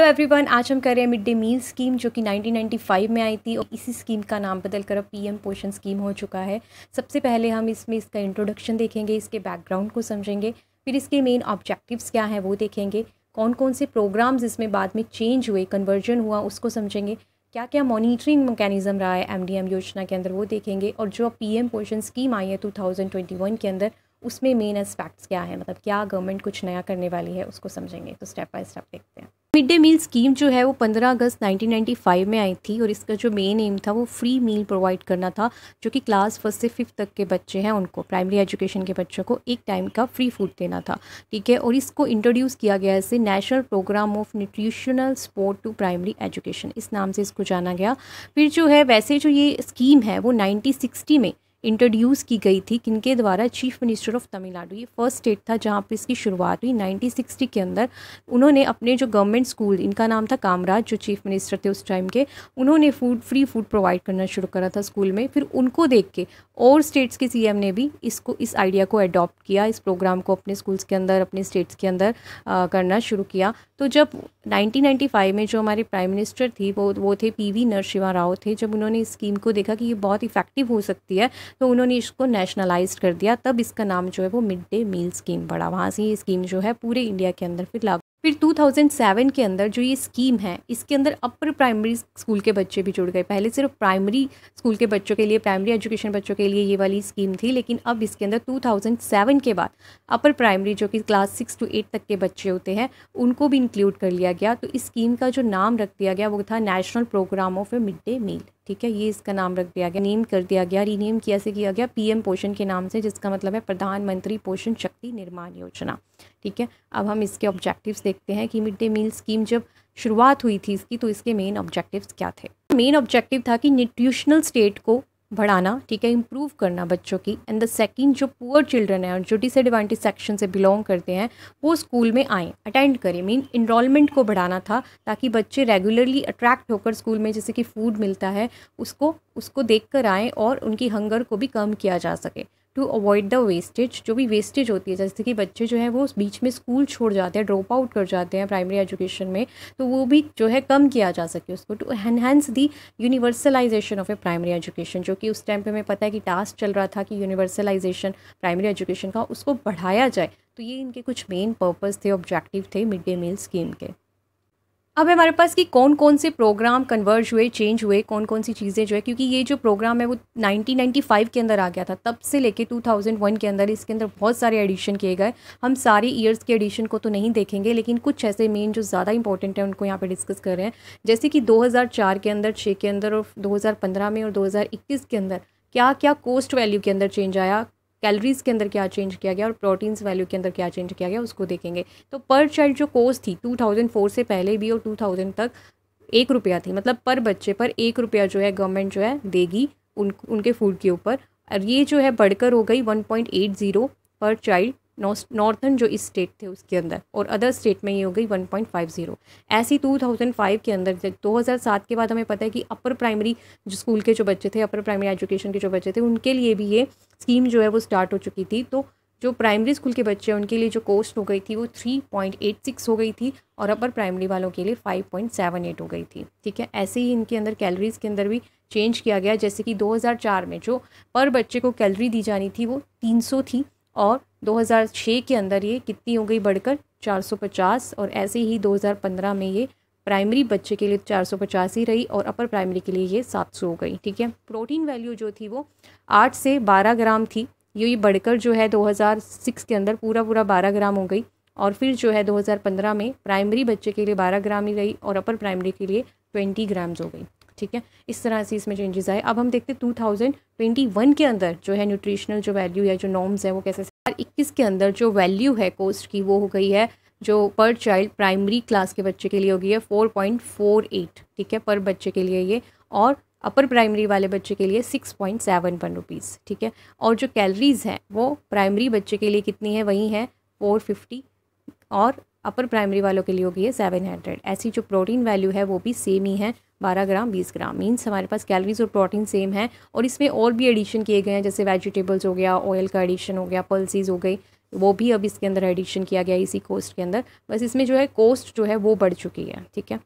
hello everyone आज हम कर रहे हैं मिड डे मील स्कीम जो कि 1995 में आई थी और इसी स्कीम का नाम बदल कर अब पीएम पोषण स्कीम हो चुका है सबसे पहले हम इसमें इसका इंट्रोडक्शन देखेंगे इसके बैकग्राउंड को समझेंगे फिर इसके मेन ऑब्जेक्टिव्स क्या हैं वो देखेंगे कौन कौन से प्रोग्राम्स इसमें बाद में चेंज हुए कन्वर्जन हुआ उसको समझेंगे क्या क्या मॉनिटरिंग मैकेनिज़्म रहा है एम योजना के अंदर वो देखेंगे और जो एम पोषण स्कीम आई है टू के अंदर उसमें मेन एस्पेक्ट्स क्या है मतलब क्या गवर्नमेंट कुछ नया करने वाली है उसको समझेंगे तो स्टेप बाय स्टेप देखते हैं मिड डे मील स्कीम जो है वो 15 अगस्त 1995 में आई थी और इसका जो मेन एम था वो फ्री मील प्रोवाइड करना था जो कि क्लास फर्स्ट से फिफ्थ तक के बच्चे हैं उनको प्राइमरी एजुकेशन के बच्चों को एक टाइम का फ्री फूड देना था ठीक है और इसको इंट्रोड्यूस किया गया इसे national programme of nutritional support to primary education इस नाम से इसको जाना गया फिर जो है वैसे जो ये स्कीम है वो नाइनटीन में इंट्रोड्यूस की गई थी किनके द्वारा चीफ मिनिस्टर ऑफ तमिलनाडु ये फर्स्ट स्टेट था जहाँ पे इसकी शुरुआत हुई 1960 के अंदर उन्होंने अपने जो गवर्नमेंट स्कूल इनका नाम था कामराज जो चीफ मिनिस्टर थे उस टाइम के उन्होंने फूड फ्री फूड प्रोवाइड करना शुरू करा था स्कूल में फिर उनको देख के और स्टेट्स के सीएम ने भी इसको इस आइडिया को अडॉप्ट किया इस प्रोग्राम को अपने स्कूल्स के अंदर अपने स्टेट्स के अंदर आ, करना शुरू किया तो जब 1995 में जो हमारे प्राइम मिनिस्टर थी वो वो थे पी वी राव थे जब उन्होंने इस स्कीम को देखा कि ये बहुत इफ़ेक्टिव हो सकती है तो उन्होंने इसको नेशनलाइज कर दिया तब इसका नाम जो है वो मिड डे मील स्कीम पड़ा वहाँ से ये स्कीम जो है पूरे इंडिया के अंदर फिर लागू फिर 2007 के अंदर जो ये स्कीम है इसके अंदर अपर प्राइमरी स्कूल के बच्चे भी जुड़ गए पहले सिर्फ प्राइमरी स्कूल के बच्चों के लिए प्राइमरी एजुकेशन बच्चों के लिए ये वाली स्कीम थी लेकिन अब इसके अंदर 2007 के बाद अपर प्राइमरी जो कि क्लास सिक्स टू एट तक के बच्चे होते हैं उनको भी इंक्लूड कर लिया गया तो इस स्कीम का जो नाम रख दिया गया वो था national programme of a mid day meal ठीक है ये इसका नाम रख दिया गया नेम कर दिया गया रीनेम किया से किया गया पीएम पोषण के नाम से जिसका मतलब है प्रधानमंत्री पोषण शक्ति निर्माण योजना ठीक है अब हम इसके ऑब्जेक्टिव्स देखते हैं कि मिड डे मील स्कीम जब शुरुआत हुई थी इसकी तो इसके मेन ऑब्जेक्टिव्स क्या थे मेन ऑब्जेक्टिव था कि न्यूट्रिशनल स्टेट को बढ़ाना ठीक है इम्प्रूव करना बच्चों की एंड द सेकेंड जो पुअर चिल्ड्रन है और जो डिसएडवांटेज सेक्शन से बिलोंग करते हैं वो स्कूल में आएँ अटेंड करें मीन इनरोलमेंट को बढ़ाना था ताकि बच्चे रेगुलरली अट्रैक्ट होकर स्कूल में जैसे कि फ़ूड मिलता है उसको उसको देख कर आएँ और उनकी हंगर को भी कम किया जा सके टू अवॉइड द वेस्टेज जो भी वेस्टेज होती है जैसे कि बच्चे जो है वो बीच में स्कूल छोड़ जाते हैं ड्रॉप आउट कर जाते हैं प्राइमरी एजुकेशन में तो वो भी जो है कम किया जा सके उसको to enhance the universalisation of a primary education जो कि उस टाइम पे हमें पता है कि टास्क चल रहा था कि यूनिवर्सलाइजेशन प्राइमरी एजुकेशन का उसको बढ़ाया जाए तो ये इनके कुछ मेन पर्पज़ थे ऑब्जेक्टिव थे मिड डे मील स्कीम के अब हमारे पास कि कौन कौन से प्रोग्राम कन्वर्ज हुए चेंज हुए कौन कौन सी चीज़ें जो है क्योंकि ये जो प्रोग्राम है वो 1995 के अंदर आ गया था तब से लेके 2001 के अंदर इसके अंदर बहुत सारे एडिशन किए गए हम सारे ईयर्स के एडिशन को तो नहीं देखेंगे लेकिन कुछ ऐसे मेन जो ज़्यादा इंपॉर्टेंट हैं उनको यहाँ पर डिस्कस कर रहे हैं जैसे कि दो के अंदर छः के अंदर और दो में और दो के अंदर क्या क्या कोस्ट वैल्यू के अंदर चेंज आया कैलोरीज़ के अंदर क्या चेंज किया गया और प्रोटीन्स वैल्यू के अंदर क्या चेंज किया गया उसको देखेंगे तो पर चाइल्ड जो कोर्स थी 2004 से पहले भी और 2000 तक एक रुपया थी मतलब पर बच्चे पर एक रुपया जो है गवर्नमेंट जो है देगी उन उनके फूड के ऊपर और ये जो है बढ़कर हो गई 1.80 पर चाइल्ड नॉर्थन जो स्टेट थे उसके अंदर और अदर स्टेट में ये हो गई 1.50 ऐसी 2005 के अंदर 2007 के बाद हमें पता है कि अपर प्राइमरी जो स्कूल के जो बच्चे थे अपर प्राइमरी एजुकेशन के जो बच्चे थे उनके लिए भी ये स्कीम जो है वो स्टार्ट हो चुकी थी तो जो प्राइमरी स्कूल के बच्चे हैं उनके लिए जो कोस्ट हो गई थी वो 3.86 हो गई थी और अपर प्राइमरी वालों के लिए 5.78 हो गई थी ठीक है ऐसे ही इनके अंदर कैलोरीज़ के अंदर भी चेंज किया गया जैसे कि 2004 में जो पर बच्चे को कैलोरी दी जानी थी वो 300 थी और 2006 के अंदर ये कितनी हो गई बढ़कर 450 और ऐसे ही 2015 में ये प्राइमरी बच्चे के लिए 450 ही रही और अपर प्राइमरी के लिए ये 700 हो गई ठीक है प्रोटीन वैल्यू जो थी वो 8 से 12 ग्राम थी ये बढ़कर जो है 2006 के अंदर पूरा पूरा 12 ग्राम हो गई और फिर जो है 2015 में प्राइमरी बच्चे के लिए 12 ग्राम ही रही और अपर प्राइमरी के लिए 20 ग्राम्स हो गई ठीक है इस तरह से इसमें चेंजेस आए अब हम देखते हैं वन के अंदर जो है न्यूट्रिशनल जो वैल्यू है जो नॉर्म्स हैं वो कैसे हर इक्कीस के अंदर जो वैल्यू है कोस्ट की वो हो गई है जो पर चाइल्ड प्राइमरी क्लास के बच्चे के लिए हो गई है फोर पॉइंट फोर एट ठीक है पर बच्चे के लिए ये और अपर प्राइमरी वाले बच्चे के लिए six point seven one rupees ठीक है और जो कैलरीज़ हैं वो प्राइमरी बच्चे के लिए कितनी है वही है फोर फिफ्टी और अपर प्राइमरी वालों के लिए होगी है सेवन हंड्रेड ऐसी जो प्रोटीन वैल्यू है वो भी सेम ही है बारह ग्राम बीस ग्राम मीन्स हमारे पास कैलरीज और प्रोटीन सेम है और इसमें और भी एडिशन किए गए हैं जैसे वेजिटेबल्स हो गया ऑयल का एडिशन हो गया पल्सीज हो गई वो भी अब इसके अंदर एडिशन किया गया इसी कोस्ट के अंदर बस इसमें जो है कोस्ट जो है वो बढ़ चुकी है ठीक है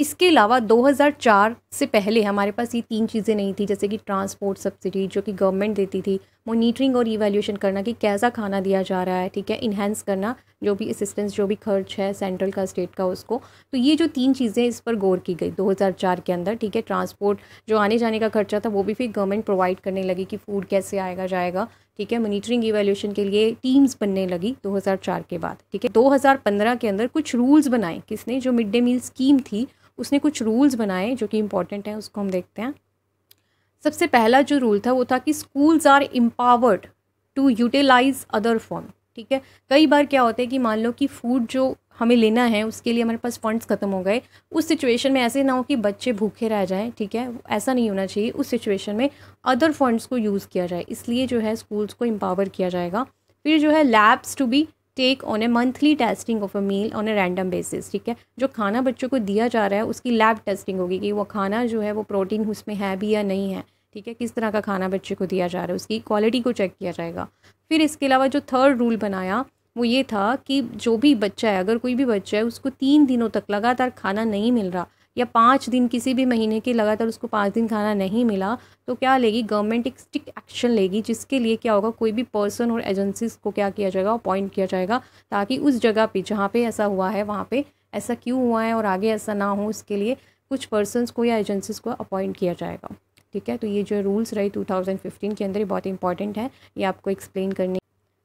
इसके अलावा 2004 से पहले हमारे पास ये तीन चीज़ें नहीं थी जैसे कि ट्रांसपोर्ट सब्सिडी जो कि गवर्नमेंट देती थी मोनीटरिंग और इवेल्यूशन करना कि कैसा खाना दिया जा रहा है ठीक है इन्हेंस करना जो भी असिस्टेंस जो भी खर्च है सेंट्रल का स्टेट का उसको तो ये जो तीन चीज़ें इस पर गौर की गई 2004 के अंदर ठीक है ट्रांसपोर्ट जो आने जाने का खर्चा था वो भी फिर गवर्नमेंट प्रोवाइड करने लगी कि फ़ूड कैसे आएगा जाएगा ठीक है मोनिटरिंग इवेल्यूशन के लिए टीम्स बनने लगी 2004 के बाद ठीक है 2015 के अंदर कुछ रूल्स बनाए किसने जो मिड डे मील स्कीम थी उसने कुछ रूल्स बनाए जो कि इंपॉर्टेंट हैं उसको हम देखते हैं सबसे पहला जो रूल था वो था कि schools are empowered to utilise other form ठीक है कई बार क्या होता है कि मान लो कि फूड जो हमें लेना है उसके लिए हमारे पास फंड्स ख़त्म हो गए उस सिचुएशन में ऐसे ना हो कि बच्चे भूखे रह जाएं ठीक है ऐसा नहीं होना चाहिए उस सिचुएशन में अदर फंड्स को यूज़ किया जाए इसलिए जो है स्कूल्स को एम्पावर किया जाएगा फिर जो है labs to be take on a monthly testing of a meal on a random basis ठीक है जो खाना बच्चों को दिया जा रहा है उसकी लैब टेस्टिंग होगी कि वो खाना जो है वो प्रोटीन उसमें है भी या नहीं है ठीक है किस तरह का खाना बच्चे को दिया जा रहा है उसकी क्वालिटी को चेक किया जाएगा फिर इसके अलावा जो थर्ड रूल बनाया वो ये था कि जो भी बच्चा है अगर कोई भी बच्चा है उसको तीन दिनों तक लगातार खाना नहीं मिल रहा या पाँच दिन किसी भी महीने के लगातार उसको पाँच दिन खाना नहीं मिला तो क्या लेगी गवर्नमेंट एक स्ट्रिक्ट एक्शन लेगी जिसके लिए क्या होगा कोई भी पर्सन और एजेंसीज को क्या किया जाएगा अपॉइंट किया जाएगा ताकि उस जगह पर जहाँ पर ऐसा हुआ है वहाँ पर ऐसा क्यों हुआ है और आगे ऐसा ना हो उसके लिए कुछ पर्सनस को या एजेंसीज को अपॉइंट किया जाएगा ठीक है तो ये जो रूल्स रहे 2015 के अंदर ये बहुत इंपॉर्टेंट है ये आपको एक्सप्लेन करने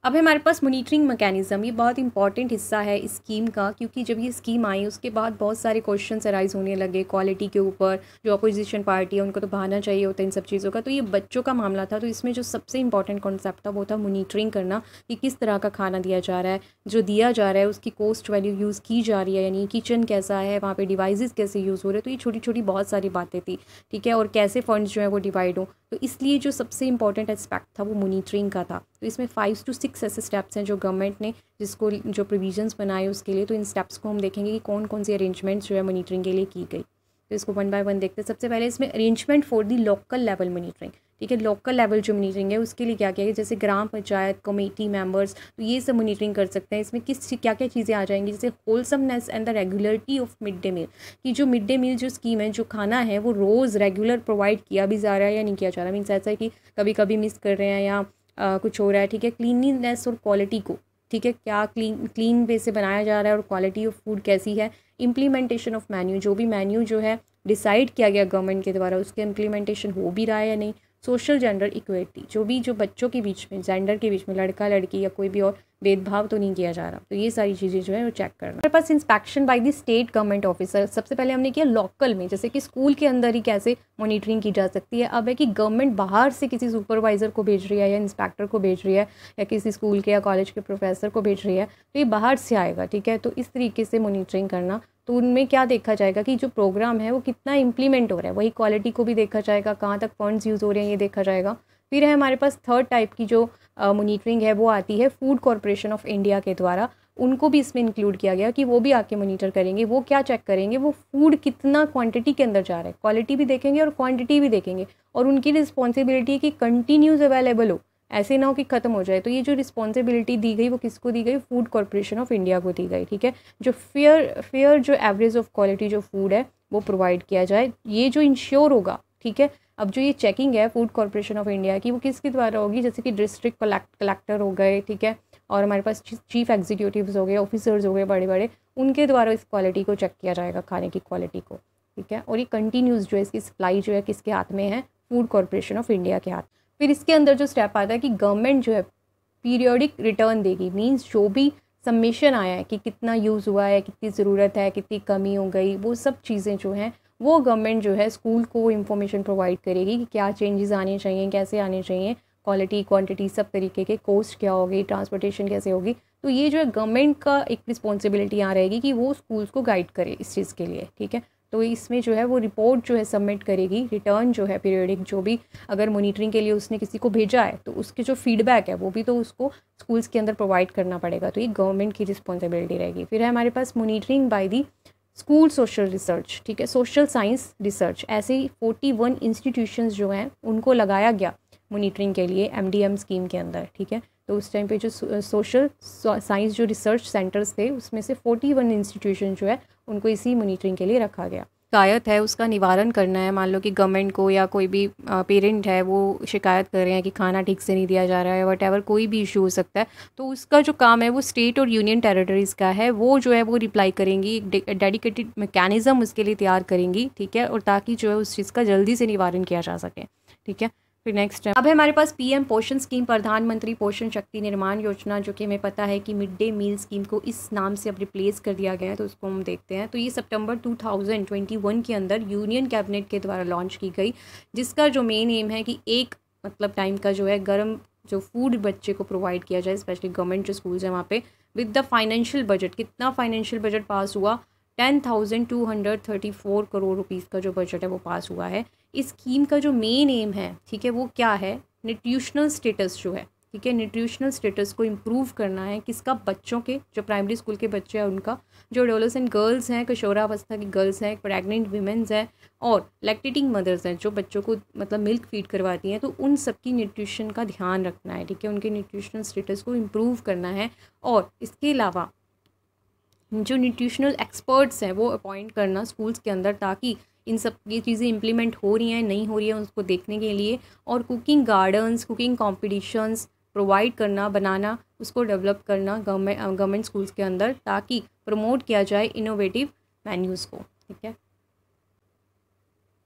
अब हमारे पास मोनिटरिंग मैकेनिज़्म ये बहुत इंपॉर्टेंट हिस्सा है इस स्कीम का क्योंकि जब ये स्कीम आई उसके बाद बहुत सारे क्वेश्चन अराइज़ होने लगे क्वालिटी के ऊपर जो अपोजिशन पार्टी है उनको तो बहाना चाहिए होता है इन सब चीज़ों का तो ये बच्चों का मामला था तो इसमें जो सबसे इंपॉर्टेंट कॉन्सेप्ट था वो था मोनिटरिंग करना कि किस तरह का खाना दिया जा रहा है जो दिया जा रहा है उसकी कोस्ट वैल्यू यूज़ की जा रही है यानी किचन कैसा है वहाँ पर डिवाइज़ कैसे यूज़ हो रहे हैं तो ये छोटी छोटी बहुत सारी बातें थी ठीक है और कैसे फ़ंड्स जो है वो डिवाइड हों तो इसलिए जो सबसे इंपॉर्टेंट एस्पेक्ट था वो मोनिटरिंग का था तो इसमें फ़ाइव टू सिक्स ऐसे स्टेप्स हैं जो गवर्नमेंट ने जिसको जो प्रोविजंस बनाए उसके लिए तो इन स्टेप्स को हम देखेंगे कि कौन कौन सी अरेंजमेंट्स जो है मॉनिटरिंग के लिए की गई तो इसको वन बाय वन देखते हैं सबसे पहले इसमें arrangement for the local level monitoring ठीक है लोकल लेवल जो मॉनिटरिंग है उसके लिए क्या क्या है जैसे ग्राम पंचायत कमेटी मेंबर्स तो ये सब मॉनिटरिंग कर सकते हैं इसमें किस क्या क्या चीज़ें आ जाएंगी जैसे wholesomeness and the regularity of mid day meal कि जो मिड डे मील जो स्कीम है जो खाना है वो रोज़ रेगुलर प्रोवाइड किया भी जा रहा है या नहीं किया जा रहा है मीन्स ऐसा है कि कभी कभी मिस कर रहे हैं या आ, कुछ हो रहा है ठीक है क्लीनलीनेस और क्वालिटी को ठीक है क्या क्लीन क्लीन वे से बनाया जा रहा है और क्वालिटी ऑफ फूड कैसी है इम्प्लीमेंटेशन ऑफ मेन्यू जो भी मेन्यू जो है डिसाइड किया गया गवर्नमेंट के द्वारा उसका इम्प्लीमेंटेशन हो भी रहा है या नहीं सोशल जेंडर इक्वेटी जो भी जो बच्चों के बीच में जेंडर के बीच में लड़का लड़की या कोई भी और भेदभाव तो नहीं किया जा रहा तो ये सारी चीज़ें जो है वो चेक करना हमारे पास inspection by the state government officer सबसे पहले हमने किया लोकल में जैसे कि स्कूल के अंदर ही कैसे मॉनिटरिंग की जा सकती है अब है कि गवर्नमेंट बाहर से किसी सुपरवाइज़र को भेज रही है या इंस्पेक्टर को भेज रही है या किसी स्कूल के या कॉलेज के प्रोफेसर को भेज रही है तो ये बाहर से आएगा ठीक है तो इस तरीके से मॉनिटरिंग करना तो उनमें क्या देखा जाएगा कि जो प्रोग्राम है वो कितना इम्प्लीमेंट हो रहा है वही क्वालिटी को भी देखा जाएगा कहाँ तक फंड्स यूज़ हो रहे हैं ये देखा जाएगा फिर है हमारे पास थर्ड टाइप की जो मोनिटरिंग है वो आती है फूड कॉरपोरेशन ऑफ इंडिया के द्वारा उनको भी इसमें इंक्लूड किया गया कि वो भी आके मोनीटर करेंगे वो क्या चेक करेंगे वो फूड कितना क्वांटिटी के अंदर जा रहा है क्वालिटी भी देखेंगे और क्वांटिटी भी देखेंगे और उनकी रिस्पॉन्सिबिलिटी है कि कंटिन्यूज अवेलेबल हो ऐसे ना हो कि ख़त्म हो जाए तो ये जो रिस्पॉन्सिबिलिटी दी गई वो किसको दी गई फूड कॉरपोरेशन ऑफ इंडिया को दी गई ठीक है जो फेयर फेयर जो एवरेज ऑफ क्वालिटी जो फूड है वो प्रोवाइड किया जाए ये जो इंश्योर होगा ठीक है अब जो ये चेकिंग है फूड कॉरपोरेशन ऑफ इंडिया की वो किसके द्वारा होगी जैसे कि डिस्ट्रिक्ट कलेक्ट कलेक्टर हो गए ठीक है और हमारे पास चीफ एग्जीक्यूटिव हो गए ऑफिसर्स हो गए बड़े बड़े उनके द्वारा इस क्वालिटी को चेक किया जाएगा खाने की क्वालिटी को ठीक है और ये कंटिन्यूस जो है इसकी सप्लाई जो है किसके हाथ में है फूड कॉरपोरेशन ऑफ इंडिया के हाथ फिर इसके अंदर जो स्टेप आता है कि गवर्नमेंट जो है पीरियोडिक रिटर्न देगी मीन्स जो भी सबमिशन आया है कि कितना यूज़ हुआ है कितनी ज़रूरत है कितनी कमी हो गई वो सब चीज़ें जो हैं वो गवर्नमेंट जो है स्कूल को इन्फॉर्मेशन प्रोवाइड करेगी कि क्या चेंजेस आने चाहिए कैसे आने चाहिए क्वालिटी क्वांटिटी सब तरीके के कोस्ट क्या होगी ट्रांसपोर्टेशन कैसे होगी तो ये जो है गवर्नमेंट का एक रिस्पॉन्सिबिलिटी यहाँ रहेगी कि वो स्कूल्स को गाइड करे इस चीज़ के लिए ठीक है तो इसमें जो है वो रिपोर्ट जो है सबमिट करेगी रिटर्न जो है पीरियडिक जो भी अगर मोनिटरिंग के लिए उसने किसी को भेजा है तो उसके जो फीडबैक है वो भी तो उसको स्कूल्स के अंदर प्रोवाइड करना पड़ेगा तो ये गवर्नमेंट की रिस्पॉन्सिबिलिटी रहेगी फिर है हमारे पास monitoring by the school social research ठीक है सोशल साइंस रिसर्च ऐसे ही फोर्टी वन इंस्टीट्यूशन जो हैं उनको लगाया गया मोनिटरिंग के लिए एम स्कीम के अंदर ठीक है तो उस टाइम पे जो सोशल साइंस जो रिसर्च सेंटर्स थे उसमें से 41 इंस्टीट्यूशन जो है उनको इसी मॉनिटरिंग के लिए रखा गया शिकायत है उसका निवारण करना है मान लो कि गवर्नमेंट को या कोई भी पेरेंट है वो शिकायत कर रहे हैं कि खाना ठीक से नहीं दिया जा रहा है वट एवर कोई भी इशू हो सकता है तो उसका जो काम है वो स्टेट और यूनियन टेरिटरीज़ का है वो जो है वो रिप्लाई करेंगी एक डेडिकेटेड मैकेनिज़्म उसके लिए तैयार करेंगी ठीक है और ताकि जो है उस चीज़ का जल्दी से निवारण किया जा सके ठीक है फिर नेक्स्ट अब हमारे पास पीएम पोषण स्कीम प्रधानमंत्री पोषण शक्ति निर्माण योजना जो कि हमें पता है कि मिड डे मील स्कीम को इस नाम से अब रिप्लेस कर दिया गया है तो उसको हम देखते हैं तो ये सितंबर 2021 के अंदर यूनियन कैबिनेट के द्वारा लॉन्च की गई जिसका जो मेन एम है कि एक मतलब टाइम का जो है गर्म जो फूड बच्चे को प्रोवाइड किया जाए स्पेशली गवर्नमेंट जो स्कूल्स हैं वहाँ पे विद द फाइनेंशियल बजट कितना फाइनेंशियल बजट पास हुआ ten thousand two hundred thirty four crore rupees का जो बजट है वो पास हुआ है इस स्कीम का जो मेन एम है ठीक है वो क्या है न्यूट्रिशनल स्टेटस जो है ठीक है न्यूट्रिशनल स्टेटस को इम्प्रूव करना है किसका बच्चों के जो प्राइमरी स्कूल के बच्चे हैं उनका जो एडोलसेंट गर्ल्स हैं किशोरावस्था की गर्ल्स हैं प्रेगनेंट वीमेंस हैं और लैक्टेटिंग मदर्स हैं जो बच्चों को मतलब मिल्क फीड करवाती हैं तो उन सबकी न्यूट्रिशन का ध्यान रखना है ठीक है उनके न्यूट्रिशनल स्टेटस को इम्प्रूव करना है और इसके अलावा जो न्यूट्रिशनल एक्सपर्ट्स हैं वो अपॉइंट करना स्कूल्स के अंदर ताकि इन सब ये चीज़ें इम्प्लीमेंट हो रही हैं नहीं हो रही हैं उसको देखने के लिए और cooking gardens cooking competitions provide करना बनाना उसको डेवलप करना गवर्नमेंट गवर्नमेंट स्कूल्स के अंदर ताकि प्रमोट किया जाए इनोवेटिव मेन्यूज़ को ठीक है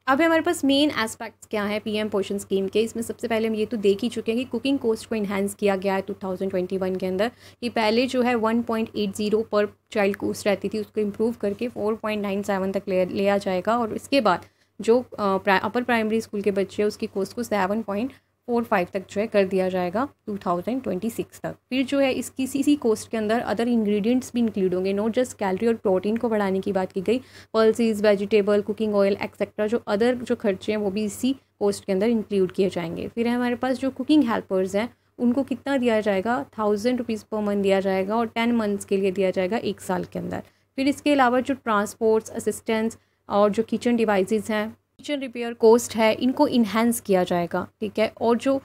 अब हमारे पास मेन एस्पेक्ट्स क्या है पीएम पोषण स्कीम के इसमें सबसे पहले हम ये तो देख ही चुके हैं कि कुकिंग कोस्ट को इन्हेंस किया गया है 2021 के अंदर कि पहले जो है 1.80 पर चाइल्ड कोस्ट रहती थी उसको इम्प्रूव करके 4.97 तक ले लिया जाएगा और इसके बाद जो अपर प्राइमरी स्कूल के बच्चे हैं उसकी कोस्ट को सेवन पॉइंट फोर फाइव तक जो है कर दिया जाएगा टू थाउजेंड ट्वेंटी सिक्स तक फिर जो है इस किसी इसी कोस्ट के अंदर अदर इंग्रेडिएंट्स भी इंक्लूड होंगे नॉट जस्ट कैलोरी और प्रोटीन को बढ़ाने की बात की गई pulses vegetable cooking oil etcetera जो अदर जो खर्चे हैं वो भी इसी कोस्ट के अंदर इंक्लूड किए जाएंगे फिर हमारे पास जो कुकिंग हेल्पर्स हैं उनको कितना दिया जाएगा थाउजेंड रुपीज़ पर मंथ दिया जाएगा और टेन मंथ्स के लिए दिया जाएगा एक साल के अंदर फिर इसके अलावा जो ट्रांसपोर्ट्स असिस्टेंट्स और जो किचन डिवाइसेस हैं किचन रिपेयर कॉस्ट है इनको इन्हेंस किया जाएगा ठीक है और जो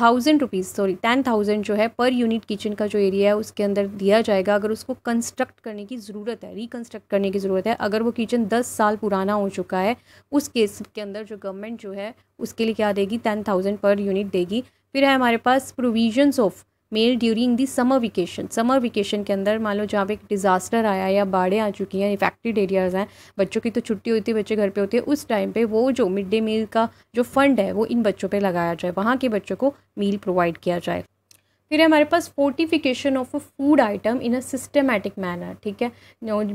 thousand rupees sorry ten thousand जो है पर यूनिट किचन का जो एरिया है उसके अंदर दिया जाएगा अगर उसको कंस्ट्रक्ट करने की ज़रूरत है रिकन्स्ट्रक्ट करने की ज़रूरत है अगर वो किचन दस साल पुराना हो चुका है उस केस के अंदर जो गवर्नमेंट जो है उसके लिए क्या देगी टेन थाउजेंड पर यूनिट देगी फिर है हमारे पास provisions of meal during the summer vacation summer vacation के अंदर मान लो जहाँ पे एक डिज़ास्टर आया या बाढ़ें आ चुकी हैं इफेक्टेड एरियाज़ हैं बच्चों की तो छुट्टी होती है बच्चे घर पे होते हैं उस टाइम पे वो जो मिड डे मील का जो फंड है वो इन बच्चों पे लगाया जाए वहाँ के बच्चों को मील प्रोवाइड किया जाए फिर हमारे पास fortification of a food item in a systematic manner ठीक है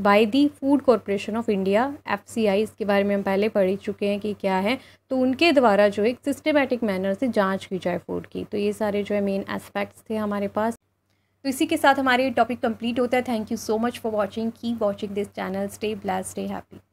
by the Food Corporation of India FCI इसके बारे में हम पहले पढ़ ही चुके हैं कि क्या है तो उनके द्वारा जो एक सिस्टमेटिक मैनर से जांच की जाए फूड की तो ये सारे जो है मेन एस्पेक्ट्स थे हमारे पास तो इसी के साथ हमारे टॉपिक कंप्लीट होता है thank you so much for watching की watching this channel stay blessed stay happy